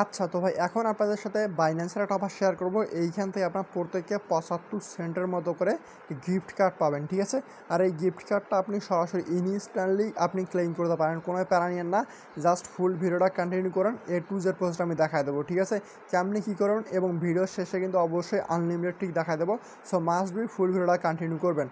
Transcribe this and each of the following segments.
আচ্ছা তো ভাই এখন আপনাদের সাথে বাইন্যান্সের একটা অফার শেয়ার করবো এইখান থেকে আপনার প্রত্যেককে পঁচাত্তর সেন্টের মতো করে গিফট কার্ড পাবেন ঠিক আছে আর এই গিফট কার্ডটা আপনি সরাসরি ইনস্ট্যান্টলি আপনি ক্লেম করতে পারেন কোনো প্যারা না জাস্ট ফুল ভিডিওটা কন্টিনিউ করুন এ টু জেড পোস্ট আমি দেখায় দেবো ঠিক আছে কেমনি কী করুন এবং ভিডিওর শেষে কিন্তু অবশ্যই আনলিমিটেড ঠিক দেখায় দেবো সো মাস্ট বি ফুল ভিডিওটা কন্টিনিউ করবেন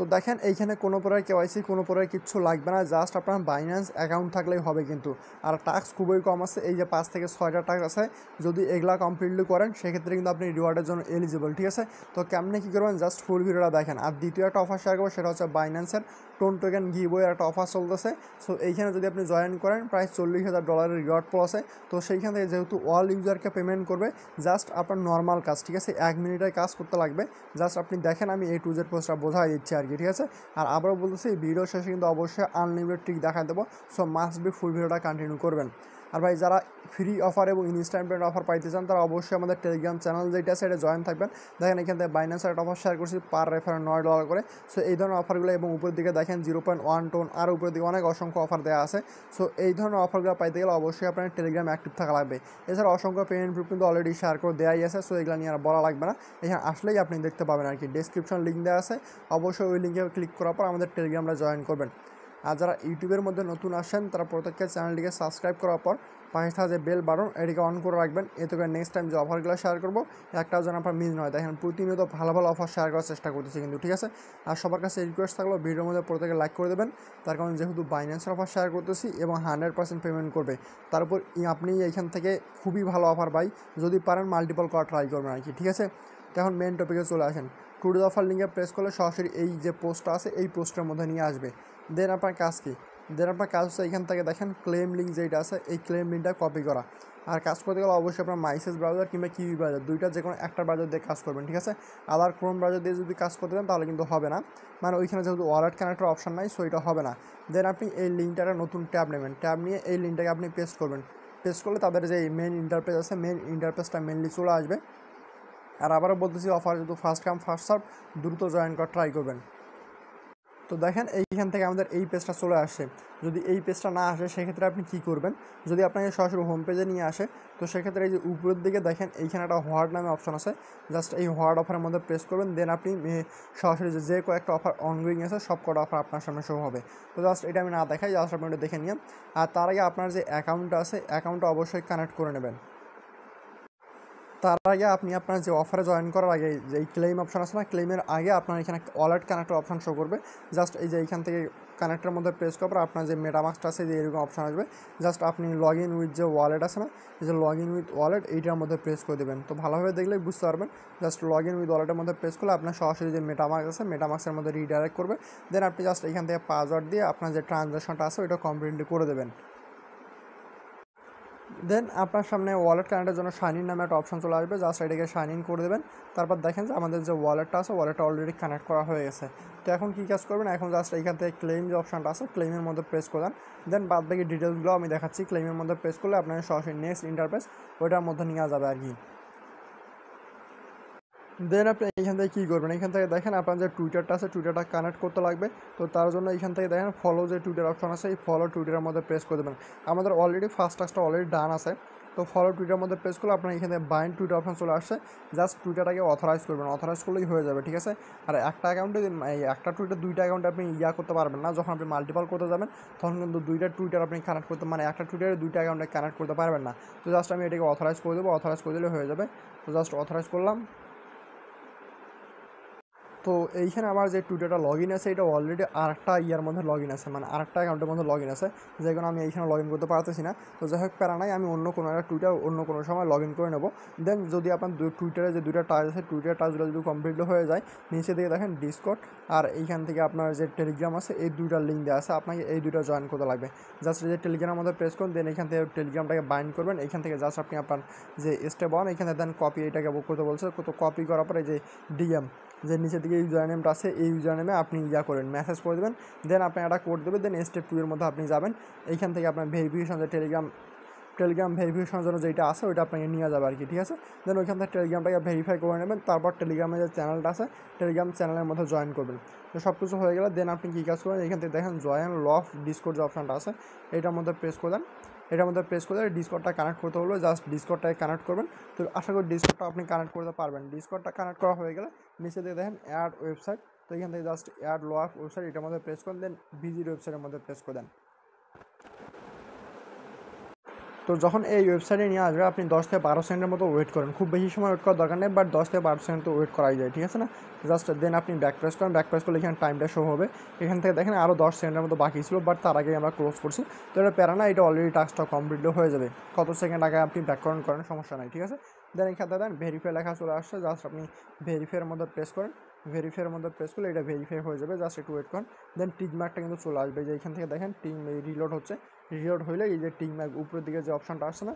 তো দেখেন এইখানে কোনো প্রকার কেওয়াইসি কোনো প্রকার কিচ্ছু লাগবে না জাস্ট আপনার বাইন্যান্স অ্যাকাউন্ট থাকলেই হবে কিন্তু আর টাস্ক খুবই কম আছে এই যে পাঁচ থেকে ছয়টা টাকা আছে যদি এগুলা কমপ্লিটলি করেন সেক্ষেত্রে কিন্তু আপনি রিওয়ার্ডের জন্য এলিজিবল ঠিক আছে তো কেমনে কী করবেন জাস্ট ফুল ভিডিওটা দেখেন আর দ্বিতীয় একটা অফার শেয়ার করবো সেটা হচ্ছে বাইন্যান্সের টোন টোকেন ঘি বইয়ের একটা অফার চলতেছে সো এইখানে যদি আপনি জয়েন করেন প্রায় চল্লিশ হাজার ডলারের রিওয়ার্ড আছে তো সেইখান থেকে যেহেতু অল ইউজারকে পেমেন্ট করবে জাস্ট আপনার নর্মাল কাজ ঠিক আছে এক মিনিটের কাজ করতে লাগবে জাস্ট আপনি দেখেন আমি এই টু জেড পোস্টটা বোঝাই দিচ্ছি আর কি ঠিক আছে আর আবারও বলতেছি ভিডিও শেষে কিন্তু অবশ্যই আনলিমিটেড ট্রিক দেখা দেবো সো মাস্ট বি ফুল ভিডিওটা কন্টিনিউ করবেন আর ভাই যারা ফ্রি অফার এবং ইনস্ট্যান্ট অফার পাইতে চান তারা অবশ্যই আমাদের টেলিগ্রাম চ্যানেল যেটা সেটা জয়েন থাকবেন দেখেন এখান থেকে বাইন্যান্স একটা অফার শেয়ার করছি পার রেফার নয় ডলার করে সো এই ধরনের অফারগুলো এবং উপর দিকে দেখেন জিরো পয়েন্ট ওয়ান টোন আর উপরের দিকে অনেক অসংখ্য অফার দেওয়া আছে সো এই ধরনের অফারগুলো পাইতে গেলে অবশ্যই আপনার টেলিগ্রাম অ্যাক্টিভ থাকা লাগবে এছাড়া অসংখ্য পেমেন্ট প্রুফ কিন্তু অলরেডি শেয়ার করে দেওয়াই আছে সো এগুলো নিয়ে আর বলা লাগবে না এখানে আসলেই আপনি দেখতে পাবেন আর কি ডেসক্রিপশন লিঙ্ক দেওয়া আছে অবশ্যই ওই লিঙ্কে ক্লিক করার পর আমাদের টেলিগ্রামটা জয়েন করবেন আর যারা ইউটিউবের মধ্যে নতুন আসেন তারা প্রত্যেককে চ্যানেলটিকে সাবস্ক্রাইব করার পর পাঁচ থাকা যে বেল বাটন এটিকে অন করে রাখবেন এতে করে নেক্সট টাইম যে অফারগুলো শেয়ার করবো একটাও যেন আপনার মিস নয় দেখেন প্রতিনিয়ত ভালো ভালো অফার শেয়ার করার চেষ্টা করতেছি কিন্তু ঠিক আছে আর সবার কাছে রিকোয়েস্ট থাকলো ভিডিওর মধ্যে প্রত্যেকে লাইক করে দেবেন তার কারণ যেহেতু বাইন্যান্সের অফার শেয়ার করতেছি এবং হান্ড্রেড পার্সেন্ট পেমেন্ট করবে তার উপর আপনি এইখান থেকে খুবই ভালো অফার পাই যদি পারেন মাল্টিপল করা ট্রাই করবেন আর কি ঠিক আছে এখন মেন টপিকে চলে আসেন টুডে অফার লিঙ্কে প্রেস করলে সরাসরি এই যে পোস্টটা আছে এই পোস্টের মধ্যে নিয়ে আসবে দেন আপনার কাজ কী দেন আপনার কাজ হচ্ছে এখান থেকে দেখেন ক্লেম লিঙ্ক যেটা আছে এই ক্লেম লিঙ্কটা কপি করা আর কাজ করতে গেলে অবশ্যই আপনার মাইসেস ব্রাউজার কিংবা কিউই ব্রাউজার দুইটা যে কোনো একটা ব্রাউজার দিয়ে কাজ করবেন ঠিক আছে আবার ক্রোম ব্রাউজার দিয়ে যদি কাজ করতে চান তাহলে কিন্তু হবে না মানে ওইখানে যেহেতু ওয়ালেট কানেক্টর অপশান নাই সো এটা হবে না দেন আপনি এই লিঙ্কটা একটা নতুন ট্যাব নেবেন ট্যাব নিয়ে এই লিঙ্কটাকে আপনি পেস্ট করবেন পেস্ট করলে তাদের যে মেন ইন্টারপ্রেস আছে মেন ইন্টারপ্রেসটা মেনলি চলে আসবে আর আবারও বলতেছি অফার যেহেতু ফার্স্ট কাম ফার্স্ট সার্ভ দ্রুত জয়েন করা ট্রাই করবেন তো দেখেন এইখান থেকে আমাদের এই পেজটা চলে আসে যদি এই পেজটা না আসে সেক্ষেত্রে আপনি কি করবেন যদি আপনাকে সরাসরি হোম পেজে নিয়ে আসে তো সেক্ষেত্রে এই যে উপরের দিকে দেখেন এইখানে একটা হোয়াট নামে অপশন আছে জাস্ট এই হোয়াট অফারের মধ্যে প্রেস করবেন দেন আপনি সরাসরি যে কয়েকটা অফার অনগোয়িং আছে সব কটা অফার আপনার সামনে শো হবে তো জাস্ট এটা আমি না দেখাই জাস্ট আপনি দেখে নিন আর তার আগে আপনার যে অ্যাকাউন্ট আছে অ্যাকাউন্টটা অবশ্যই কানেক্ট করে নেবেন তার আগে আপনি আপনার যে অফারে জয়েন করার আগে যে ক্লেম অপশন আছে না ক্লেমের আগে আপনার এখানে ওয়ালেট কানেক্টর অপশান শো করবে জাস্ট এই যে এইখান থেকে কানেক্টের মধ্যে প্রেস করার পর আপনার যে মেটামাক্সটা আছে যে এরকম অপশন আসবে জাস্ট আপনি লগ ইন উইথ যে ওয়ালেট আছে না যে লগ ইন উইথ ওয়ালেট এইটার মধ্যে প্রেস করে দেবেন তো ভালোভাবে দেখলে বুঝতে পারবেন জাস্ট লগ ইন উইথ ওয়ালেটের মধ্যে প্রেস করলে আপনার সরাসরি যে মেটামাক্স আছে মেটামাক্সের মধ্যে রিডাইরেক্ট করবে দেন আপনি জাস্ট এখান থেকে পাসওয়ার্ড দিয়ে আপনার যে ট্রানজ্যাকশনটা আছে ওইটা কমপ্লিটলি করে দেবেন দেন আপনার সামনে ওয়ালেট কানেক্টের জন্য শাইনিন নামে একটা অপশন চলে আসবে জাস্ট এটাকে শাইনিন করে দেবেন তারপর দেখেন যে আমাদের যে ওয়ালেটটা আছে ওয়ালেটটা অলরেডি কানেক্ট করা হয়ে গেছে তো এখন কী কাজ করবেন এখন জাস্ট এইখান থেকে ক্লেম যে অপশানটা আছে ক্লেমের মধ্যে প্রেস করবেন দেন বাদ বাকি ডিটেলসগুলো আমি দেখাচ্ছি ক্লেমের মধ্যে প্রেস করলে আপনার সরাসরি নেক্সট ইন্টারপ্রেস ওইটার মধ্যে নিয়ে যাবে আর কি দেন আপনি এখান থেকে কী করবেন এখান থেকে দেখেন আপনার যে টুইটারটা আছে টুইটারটা কানেক্ট করতে লাগবে তো তার জন্য এখান থেকে দেখেন ফলো যে টুইটার অপশন আছে এই ফলো টুইটারের মধ্যে প্রেস করে দেবেন আমাদের অলরেডি ফার্স্ট টাস্কটা অলরেডি ডান আছে তো ফলো টুইটার মধ্যে প্রেস করলে আপনার এখানে বাইন্ড টুইটার অপশন চলে আসছে জাস্ট টুইটারটাকে অথরাইজ করবেন অথরাইজ করলেই হয়ে যাবে ঠিক আছে আর একটা অ্যাকাউন্টে একটা টুইটার দুইটা অ্যাকাউন্টে আপনি ইয়া করতে পারবেন না যখন আপনি মাল্টিপাল করতে যাবেন তখন কিন্তু দুইটা টুইটার আপনি কানেক্ট করতে মানে একটা টুইটারে দুইটা অ্যাকাউন্টে কানেক্ট করতে পারবেন না তো জাস্ট আমি এটাকে অথরাইজ করে দেবো অথরাইজ করে দিলে হয়ে যাবে তো জাস্ট অথরাইজ করলাম তো এইখানে আমার যে টুইটারটা লগ ইন আছে এটা অলরেডি আরেকটা ইয়ার মধ্যে লগ ইন আছে মানে আরেকটা অ্যাকাউন্টের মধ্যে লগ ইন আছে যে কোনো আমি এইখানে লগ ইন করতে পারতেছি না তো যাই হোক প্যারা নাই আমি অন্য কোনো একটা টুইটার অন্য কোনো সময় লগ ইন করে নেবো দেন যদি আপনার টুইটারে যে দুইটা টাচ আছে টুইটার টাচগুলো যদি কমপ্লিট হয়ে যায় নিচে দিকে দেখেন ডিসকট আর এইখান থেকে আপনার যে টেলিগ্রাম আছে এই দুইটা লিঙ্ক দেওয়া আছে আপনাকে এই দুইটা জয়েন করতে লাগবে জাস্ট যে টেলিগ্রামের মধ্যে প্রেস করুন দেন এখান থেকে টেলিগ্রামটাকে বাইন্ড করবেন এখান থেকে জাস্ট আপনি আপনার যে স্টেপ ওয়ান এখানে দেন কপি এটাকে করতে বলছে তো কপি করার পরে যে ডিএম যে নিচের দিকে ইউজার নেমটা আছে এই ইউজার নেমে আপনি ইয়া করেন মেসেজ করে দেবেন দেন আপনি একটা কোড দেবেন দেন স্টেপ টু এর মধ্যে আপনি যাবেন এইখান থেকে আপনার ভেরিফিকেশন যে টেলিগ্রাম টেলিগ্রাম ভেরিফিকেশনের জন্য যেটা আছে ওইটা আপনাকে নিয়ে যাবে আর কি ঠিক আছে দেন ওইখান থেকে টেলিগ্রামটাকে ভেরিফাই করে নেবেন তারপর টেলিগ্রামে যে চ্যানেলটা আছে টেলিগ্রাম চ্যানেলের মধ্যে জয়েন করবেন তো সব কিছু হয়ে গেলে দেন আপনি কী কাজ করবেন এখান থেকে দেখেন জয়েন লফ ডিসকোড যে অপশানটা আছে এটার মধ্যে প্রেস করে দেন এটা আমাদের প্রেস করে ডিসকটটা কানেক্ট করতে হলো জাস্ট ডিসকটটাকে কানেক্ট করবেন তো আশা করি ডিসকটটা আপনি কানেক্ট করতে পারবেন ডিসকটটা কানেক্ট করা হয়ে গেলে নিচে দিয়ে দেখেন অ্যাড ওয়েবসাইট তো এখান থেকে জাস্ট অ্যাড লোয়ার ওয়েবসাইট এটার মধ্যে প্রেস করেন দেন ভিজিট ওয়েবসাইটের মধ্যে প্রেস করে দেন তো যখন এই ওয়েবসাইটে নিয়ে আসবে আপনি দশ থেকে বারো সেকেন্ডের মতো ওয়েট করেন খুব বেশি সময় ওয়েট করার দরকার নেই বাট দশ থেকে বারো সেকেন্ড তো ওয়েট করাই যায় ঠিক আছে না জাস্ট দেন আপনি ব্যাক প্রেস করেন ব্যাক প্রেস করলে এখানে টাইমটা শো হবে এখান থেকে দেখেন আরও দশ সেকেন্ডের মতো বাকি ছিল বাট তার আগে আমরা ক্লোজ করছি তো এটা প্যারা না এটা অলরেডি টাস্কটা কমপ্লিটও হয়ে যাবে কত সেকেন্ড আগে আপনি ব্যাকগ্রাউন্ড করেন সমস্যা নাই ঠিক আছে দেন এখানে দেন ভেরিফাই লেখা চলে আসছে জাস্ট আপনি ভেরিফাইয়ের মধ্যে প্রেস করেন ভেরিফাইয়ের মধ্যে প্রেস করলে এটা ভেরিফাই হয়ে যাবে জাস্ট একটু ওয়েট করুন দেন টিকমার্কটা কিন্তু চলে আসবে যে এখান থেকে দেখেন টিম রিলোড হচ্ছে রিলোড হইলে এই যে টিকমার্ক উপরের দিকে যে অপশানটা আসছে না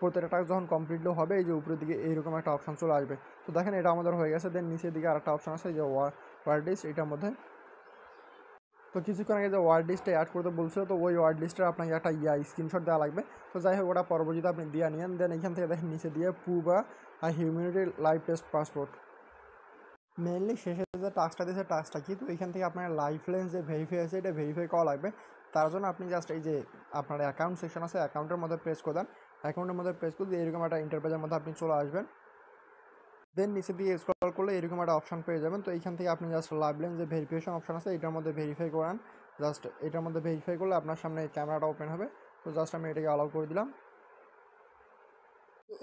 প্রত্যেকটা টাস্ক যখন কমপ্লিটলি হবে এই যে উপরের দিকে এইরকম একটা অপশান চলে আসবে তো দেখেন এটা আমাদের হয়ে গেছে দেন নিচের দিকে আরেকটা অপশান আছে যে ওয়ার্ড লিস্ট এটার মধ্যে তো কিছুক্ষণ আগে যে ওয়ার্ড লিস্টটা অ্যাড করতে বলছিল তো ওই ওয়ার্ড লিস্টে আপনাকে একটা ইয়া স্ক্রিনশট দেওয়া লাগবে তো যাই হোক ওটা পরবর্তীতে আপনি দিয়ে নিয়েন দেন এখান থেকে দেখেন নিচে দিয়ে পু বা humanity life test passport mainly শেষে যে টাস্কটা দিয়েছে টাস্কটা কিন্তু তো এখান থেকে আপনার লাইফ লাইন যে ভেরিফাই আছে এটা ভেরিফাই করা লাগবে তার জন্য আপনি জাস্ট এই যে আপনার অ্যাকাউন্ট সেকশন আছে অ্যাকাউন্টের মধ্যে প্রেস করে দেন অ্যাকাউন্টের মধ্যে প্রেস করে দিয়ে এরকম একটা ইন্টারপ্রাইজের মধ্যে আপনি চলে আসবেন দেন নিচে দিয়ে স্ক্রল করলে এরকম একটা অপশান পেয়ে যাবেন তো এইখান থেকে আপনি জাস্ট লাইফ লাইন যে ভেরিফিকেশন অপশান আছে এটার মধ্যে ভেরিফাই করান জাস্ট এটার মধ্যে ভেরিফাই করলে আপনার সামনে ক্যামেরাটা ওপেন হবে তো জাস্ট আমি এটাকে অ্যালাউ করে দিলাম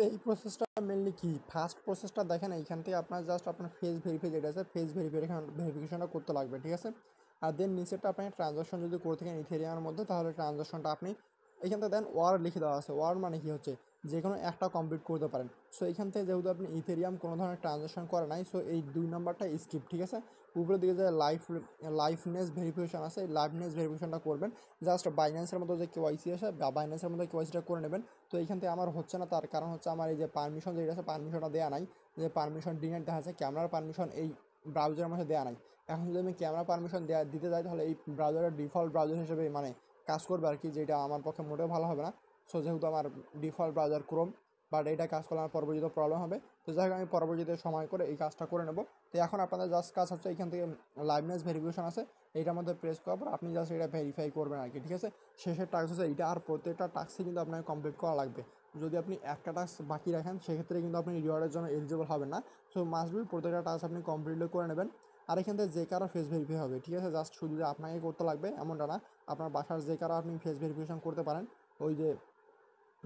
এই প্রসেসটা মেনলি কি ফার্স্ট প্রসেসটা দেখেন এইখান থেকে আপনার জাস্ট আপনার ফেস ভেরিফাই যেটা আছে ফেস ভেরিফিকেশন ভেরিফিকেশনটা করতে লাগবে ঠিক আছে আর দেন নিচেটা আপনি ট্রানজাকশন যদি করে থাকেন ইথেরিয়ামের মধ্যে তাহলে ট্রানজাকশনটা আপনি থেকে দেন ওয়ার লিখে দেওয়া আছে ওয়ার মানে কি হচ্ছে যে কোনো একটা কমপ্লিট করতে পারেন সো এখান থেকে যেহেতু আপনি ইথেরিয়াম কোনো ধরনের ট্রানজাকশন করে নাই সো এই দুই নম্বরটা স্কিপ ঠিক আছে উপরের দিকে যে লাইফ লাইফনেস ভেরিফিকেশান আছে এই লাইফনেস ভেরিফিকেশানটা করবেন জাস্ট বাইন্যান্সের মতো যে কেওয়াইসি আছে বাইন্যান্সের মতো কেওয়াইসিটা করে নেবেন তো এইখান থেকে আমার হচ্ছে না তার কারণ হচ্ছে আমার এই যে পারমিশন যেটা আছে পারমিশনটা দেওয়া নাই যে পারমিশন ডিনার দেখা যাচ্ছে ক্যামেরার পারমিশন এই ব্রাউজারের মধ্যে দেওয়া নাই এখন যদি আমি ক্যামেরা পারমিশন দেওয়া দিতে যাই তাহলে এই ব্রাউজারের ডিফল্ট ব্রাউজার হিসেবে মানে কাজ করবে আর কি যেটা আমার পক্ষে মোটেও ভালো হবে না সো যেহেতু আমার ডিফল্ট ব্রাউজার ক্রোম বাট এটা কাজ করলে আমার পরবর্তীতে প্রবলেম হবে তো যাই হোক আমি পরবর্তীতে সময় করে এই কাজটা করে নেব তো এখন আপনাদের জাস্ট কাজ হচ্ছে এখান থেকে লাইভনেস ভেরিফিকেশন আছে এইটার মধ্যে প্রেস করার পর আপনি জাস্ট এটা ভেরিফাই করবেন আর কি ঠিক আছে শেষের টাস্ক হচ্ছে এটা আর প্রত্যেকটা টাস্কই কিন্তু আপনাকে কমপ্লিট করা লাগবে যদি আপনি একটা টাস্ক বাকি রাখেন সেক্ষেত্রে কিন্তু আপনি রিওয়ার্ডের জন্য এলিজিবল হবেন না সো মাস্ট বি প্রত্যেকটা টাস্ক আপনি কমপ্লিটলি করে নেবেন আর এখান থেকে যে কারো ফেস ভেরিফাই হবে ঠিক আছে জাস্ট শুধু আপনাকে করতে লাগবে এমনটা না আপনার বাসার যে কারো আপনি ফেস ভেরিফিকেশন করতে পারেন ওই যে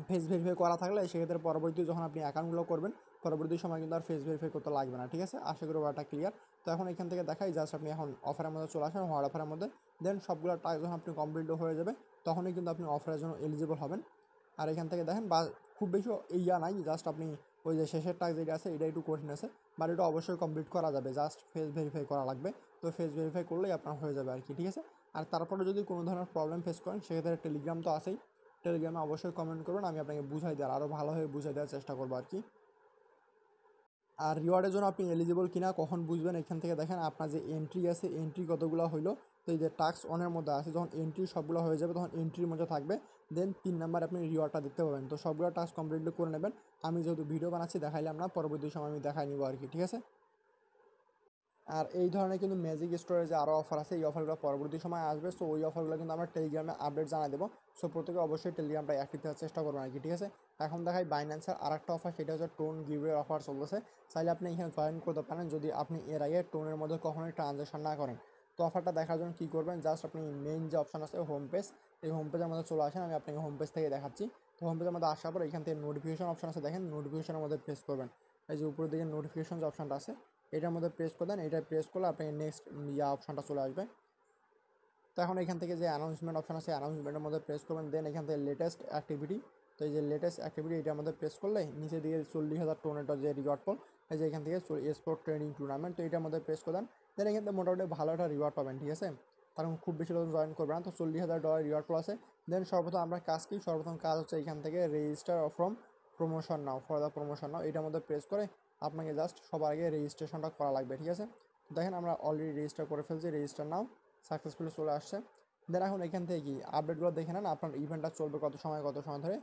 ফেস ভেরিফাই করা থাকলে সেক্ষেত্রে পরবর্তী যখন আপনি অ্যাকাউন্টগুলো করবেন পরবর্তী সময় কিন্তু আর ফেস ভেরিফাই করতে লাগবে না ঠিক আছে আশা করি ব্যাপারটা ক্লিয়ার তো এখন এখান থেকে দেখাই জাস্ট আপনি এখন অফারের মধ্যে চলে আসেন হোয়াট অফারের মধ্যে দেন সবগুলো টাকা যখন আপনি কমপ্লিট হয়ে যাবে তখনই কিন্তু আপনি অফারের জন্য এলিজিবল হবেন আর এখান থেকে দেখেন বা খুব বেশি ইয়া নাই জাস্ট আপনি ওই যে শেষের টাক যেটা আছে এটা একটু কঠিন আছে বাট এটা অবশ্যই কমপ্লিট করা যাবে জাস্ট ফেস ভেরিফাই করা লাগবে তো ফেস ভেরিফাই করলেই আপনার হয়ে যাবে আর কি ঠিক আছে আর তারপরে যদি কোনো ধরনের প্রবলেম ফেস করেন সেক্ষেত্রে টেলিগ্রাম তো আছেই টেলিগ্রামে অবশ্যই কমেন্ট করবেন আমি আপনাকে বুঝাই দেওয়ার আরও ভালোভাবে বুঝাই দেওয়ার চেষ্টা করবো আর কি আর রিওয়ার্ডের জন্য আপনি এলিজিবল কিনা কখন বুঝবেন এখান থেকে দেখেন আপনার যে এন্ট্রি আছে এন্ট্রি কতগুলো হইলো তো এই যে টাক্স অনের মধ্যে আছে যখন এন্ট্রি সবগুলো হয়ে যাবে তখন এন্ট্রির মধ্যে থাকবে দেন তিন নাম্বার আপনি রিওয়ার্ডটা দেখতে পাবেন তো সবগুলো টাস্ক কমপ্লিটলি করে নেবেন আমি যেহেতু ভিডিও বানাচ্ছি দেখাইলাম না পরবর্তী সময় আমি দেখাই নিব আর কি ঠিক আছে আর এই ধরনের কিন্তু ম্যাজিক স্টোরে যে আরও অফার আছে এই অফারগুলো পরবর্তী সময় আসবে সো ওই অফারগুলো কিন্তু আমরা টেলিগ্রামে আপডেট জানা দেবো সো প্রত্যেকে অবশ্যই টেলিগ্রামটা অ্যাক্টিভ থাকার চেষ্টা করবেন আর কি ঠিক আছে এখন দেখাই বাইন্যান্সের আর একটা অফার সেটা হচ্ছে টোন গিভের অফার চলতেছে চাইলে আপনি এখানে জয়েন করতে পারেন যদি আপনি এর আগে টোনের মধ্যে কখনোই ট্রানজ্যাকশন না করেন তো অফারটা দেখার জন্য কী করবেন জাস্ট আপনি মেইন যে অপশান আছে হোম পেজ এই হোম পেজের মধ্যে চলে আসেন আমি আপনাকে হোম পেজ থেকে দেখাচ্ছি তো হোম পেজের মধ্যে আসার পর এখান থেকে নোটিফিকেশন অপশান আছে দেখেন নোটিফিকেশনের মধ্যে প্রেস করবেন এই যে উপরের দিকে নোটিফিকেশন যে অপশানটা আছে এটার মধ্যে প্রেস দেন এটা প্রেস করলে আপনি নেক্সট ইয়া অপশানটা চলে আসবে তো এখন এখান থেকে যে অ্যানাউন্সমেন্ট অপশান আছে অ্যানাউন্সমেন্টের মধ্যে প্রেস করবেন দেন এখান থেকে লেটেস্ট অ্যাক্টিভিটি তো এই যে লেটেস্ট অ্যাক্টিভিটি এটার মধ্যে প্রেস করলে নিচে দিয়ে চল্লিশ হাজার টোনেটার যে রিওয়ার্ড পল এই যে এখান থেকে স্পোর্ট ট্রেনিং টুর্নামেন্ট তো এটার মধ্যে প্রেস করলেন দেন এখান থেকে মোটামুটি ভালো একটা রিওয়ার্ড পাবেন ঠিক আছে কারণ মানে খুব বেশি লোক জয়েন করবে না তো চল্লিশ হাজার ডলার রিওয়ার্ড পল আছে দেন সর্বপ্রথম আমরা কাজ কি সর্বপ্রথম কাজ হচ্ছে এখান থেকে register from promotion now for the promotion now এটার মধ্যে প্রেস করে আপনাকে জাস্ট সবার আগে রেজিস্ট্রেশনটা করা লাগবে ঠিক আছে দেখেন আমরা অলরেডি রেজিস্টার করে ফেলছি রেজিস্টার নাও সাকসেসফুলি চলে আসছে দেন এখন এখান থেকে কি আপডেটগুলো দেখে নেন আপনার ইভেন্টটা চলবে কত সময় কত সময় ধরে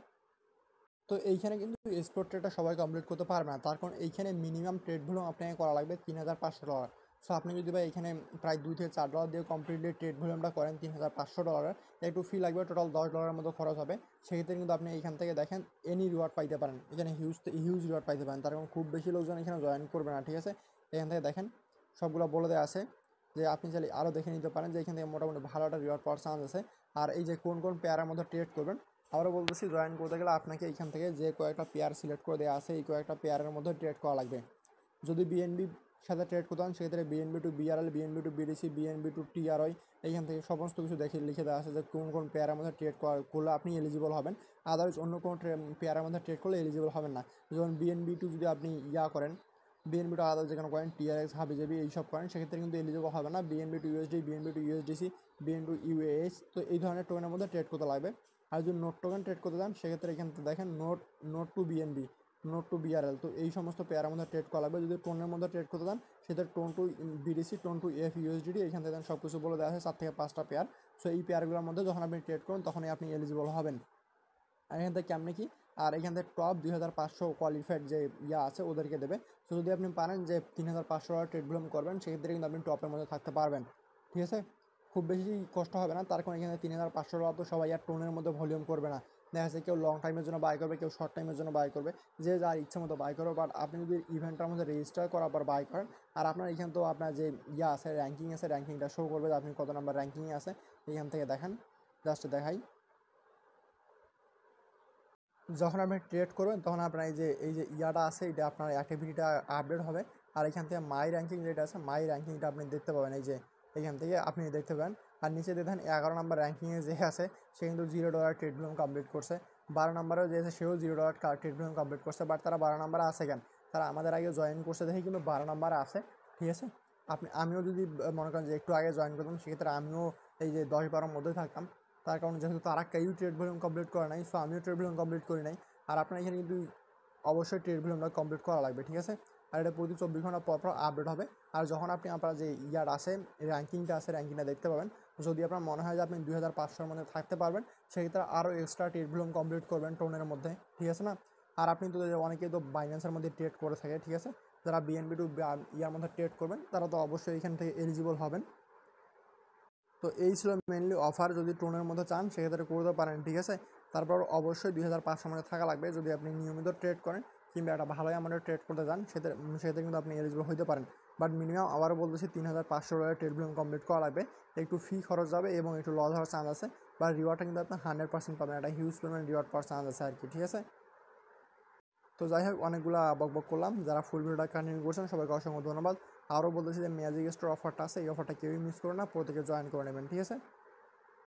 তো এইখানে কিন্তু স্পোর্ট ট্রেডটা সবাই কমপ্লিট করতে পারবে না তার কারণ এইখানে মিনিমাম ট্রেড ভ্যালু আপনাকে করা লাগবে তিন হাজার পাঁচশো ডলার সো আপনি যদি ভাই এখানে প্রায় দুই থেকে চার ডলার দিয়ে কমপ্লিটলি ট্রেড ভলিউমটা করেন তিন হাজার পাঁচশো ডলারের একটু ফি লাগবে টোটাল দশ ডলারের মতো খরচ হবে সেক্ষেত্রে কিন্তু আপনি এখান থেকে দেখেন এনি রিওয়ার্ড পাইতে পারেন এখানে হিউজ হিউজ রিওয়ার্ড পাইতে পারেন তার কারণ খুব বেশি লোকজন এখানে জয়েন করবে না ঠিক আছে এখান থেকে দেখেন সবগুলো বলে দেওয়া আছে যে আপনি চাইলে আরও দেখে নিতে পারেন যে এখান থেকে মোটামুটি ভালো একটা রিওয়ার্ড পাওয়ার চান্স আছে আর এই যে কোন কোন পেয়ারের মধ্যে ট্রেড করবেন আবারও বলতেছি জয়েন করতে গেলে আপনাকে এখান থেকে যে কয়েকটা পেয়ার সিলেক্ট করে দেওয়া আছে এই কয়েকটা পেয়ারের মধ্যে ট্রেড করা লাগবে যদি বিএনবি সাথে ট্রেড করতাম সেক্ষেত্রে BNB to BRL BNB to BDC BNB to TRI এইখান থেকে সমস্ত কিছু দেখে লিখে দেওয়া আছে যে কোন কোন পেয়ারের মধ্যে ট্রেড করলে আপনি এলিজিবল হবেন আদারওয়াইজ অন্য কোনো পেয়ারের মধ্যে ট্রেড করলে এলিজিবল হবেন না যেমন বিএনবি টু যদি আপনি ইয়া করেন বিএনবি টু আদার যেখানে করেন টিআরএক্স হাবিজাবি এইসব করেন সেক্ষেত্রে কিন্তু এলিজিবল হবে না BNB to USD BNB to USDC BNB to UAS তো এই ধরনের টোকেনের মধ্যে ট্রেড করতে লাগবে আর যদি নোট টোকেন ট্রেড করতে চান সেক্ষেত্রে এখান থেকে দেখেন note note to BNB note to BRL তো এই সমস্ত পেয়ারের মধ্যে ট্রেড করা লাগবে যদি টোনের মধ্যে ট্রেড করতে দেন সেটা TON to BDC TON to F USDD এখান থেকে সব কিছু বলে দেওয়া হয় সাত থেকে পাঁচটা পেয়ার সো এই পেয়ারগুলোর মধ্যে যখন আপনি ট্রেড করেন তখনই আপনি এলিজিবল হবেন আর এখান থেকে কেমনি কি আর এখান থেকে টপ দুই হাজার পাঁচশো কোয়ালিফাইড যে ইয়া আছে ওদেরকে দেবে সো যদি আপনি পারেন যে তিন হাজার পাঁচশো টাকা ট্রেড ভলিউম করবেন সেক্ষেত্রে কিন্তু আপনি টপের মধ্যে থাকতে পারবেন ঠিক আছে খুব বেশি কষ্ট হবে না তার কারণ এখানে তিন হাজার পাঁচশো টাকা তো সবাই আর টোনের মধ্যে ভলিউম করবে না দেখা যাচ্ছে কেউ লং টাইমের জন্য বাই করবে কেউ শর্ট টাইমের জন্য বাই করবে যে যার ইচ্ছা মতো বাই করবে বাট আপনি যদি ইভেন্টটার মধ্যে রেজিস্টার করার পর বাই করেন আর আপনার এখান তো আপনার যে ইয়া আছে র্যাঙ্কিং আছে র্যাঙ্কিংটা শো করবে যে আপনি কত নাম্বার র্যাঙ্কিংয়ে আছে এখান থেকে দেখেন জাস্ট দেখাই যখন আপনি ট্রেড করবেন তখন আপনার এই যে এই যে ইয়াটা আছে এটা আপনার অ্যাক্টিভিটিটা আপডেট হবে আর এখান থেকে মাই র্যাঙ্কিং যেটা আছে মাই র্যাঙ্কিংটা আপনি দেখতে পাবেন এই যে এখান থেকে আপনি দেখতে পাবেন আর নিচে দেখেন এগারো নম্বর র্যাঙ্কিংয়ে যে আছে সে কিন্তু zero dollar trade value complete করছে বারো নম্বরেও যে আছে সেও zero dollar trade value complete করছে বাট তারা বারো নম্বরে আছে কেন তারা আমাদের আগে জয়েন করছে দেখে কিন্তু বারো নম্বরে আছে ঠিক আছে আপনি আমিও যদি মনে করেন যে একটু আগে জয়েন করতাম সেক্ষেত্রে আমিও এই যে দশ বারোর মধ্যে থাকতাম তার কারণ যেহেতু তারা কেউ ট্রেড ভলিউম কমপ্লিট করে নাই সো আমিও ট্রেড ভলিউম কমপ্লিট করি নাই আর আপনার এখানে কিন্তু অবশ্যই ট্রেড ভলিউমটা কমপ্লিট করা লাগবে ঠিক আছে আর এটা প্রতি চব্বিশ ঘন্টা পরপর আপডেট হবে আর যখন আপনি আপনার যে ইয়ার আসে র্যাঙ্কিংটা আসে র্যাঙ্কিংটা দেখতে পাবেন যদি আপনার মনে হয় যে আপনি দুই হাজার পাঁচশোর মধ্যে থাকতে পারবেন সেক্ষেত্রে আরও এক্সট্রা ট্রেড ভলিউম কমপ্লিট করবেন টোনের মধ্যে ঠিক আছে না আর আপনি তো অনেকেই তো বাইন্যান্সের মধ্যে ট্রেড করে থাকে ঠিক আছে যারা বিএনবি টু ইয়ার মধ্যে ট্রেড করবেন তারা তো অবশ্যই এখান থেকে এলিজিবল হবেন তো এই ছিল মেনলি অফার যদি টোনের মধ্যে চান সেক্ষেত্রে করতে পারেন ঠিক আছে তারপর অবশ্যই দুই হাজার পাঁচশো মধ্যে থাকা লাগবে যদি আপনি নিয়মিত ট্রেড করেন কিংবা একটা ভালো অ্যামাউন্টে ট্রেড করতে যান সেতে সেটা কিন্তু আপনি এলিজিবল হতে পারেন বাট মিনিমাম আবারও বলতেছি তিন হাজার পাঁচশো ডলারের ট্রেড ভলিউম কমপ্লিট করা লাগবে একটু ফি খরচ যাবে এবং একটু লস হওয়ার চান্স আছে বা রিওয়ার্ডটা কিন্তু আপনার হান্ড্রেড পার্সেন্ট পাবেন একটা হিউজ পেমেন্ট রিওয়ার্ড পাওয়ার চান্স আছে আর কি ঠিক আছে তো যাই হোক অনেকগুলো বক করলাম যারা ফুল ভিডিওটা কন্টিনিউ করছেন সবাইকে অসংখ্য ধন্যবাদ আরও বলতেছি যে ম্যাজিক স্টোর অফারটা আছে এই অফারটা কেউই মিস করো না প্রত্যেকে জয়েন করে নেবেন ঠিক আছে